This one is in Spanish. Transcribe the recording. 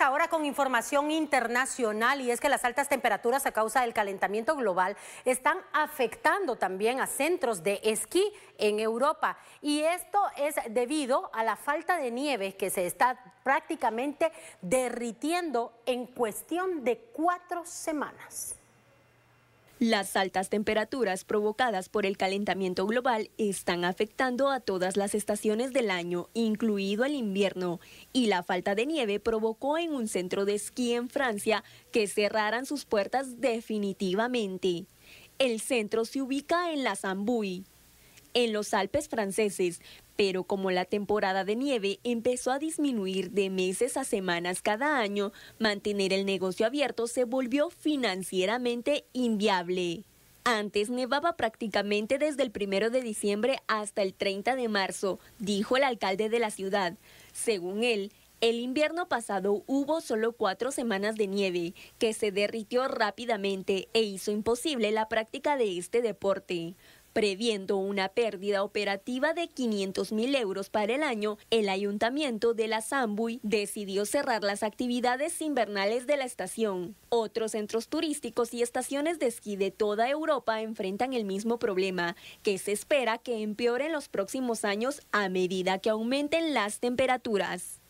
ahora con información internacional y es que las altas temperaturas a causa del calentamiento global están afectando también a centros de esquí en Europa y esto es debido a la falta de nieve que se está prácticamente derritiendo en cuestión de cuatro semanas. Las altas temperaturas provocadas por el calentamiento global están afectando a todas las estaciones del año, incluido el invierno, y la falta de nieve provocó en un centro de esquí en Francia que cerraran sus puertas definitivamente. El centro se ubica en la Zambui. en los Alpes franceses, pero como la temporada de nieve empezó a disminuir de meses a semanas cada año, mantener el negocio abierto se volvió financieramente inviable. Antes nevaba prácticamente desde el primero de diciembre hasta el 30 de marzo, dijo el alcalde de la ciudad. Según él, el invierno pasado hubo solo cuatro semanas de nieve, que se derritió rápidamente e hizo imposible la práctica de este deporte. Previendo una pérdida operativa de 500 mil euros para el año, el ayuntamiento de la Zambuy decidió cerrar las actividades invernales de la estación. Otros centros turísticos y estaciones de esquí de toda Europa enfrentan el mismo problema, que se espera que empeore en los próximos años a medida que aumenten las temperaturas.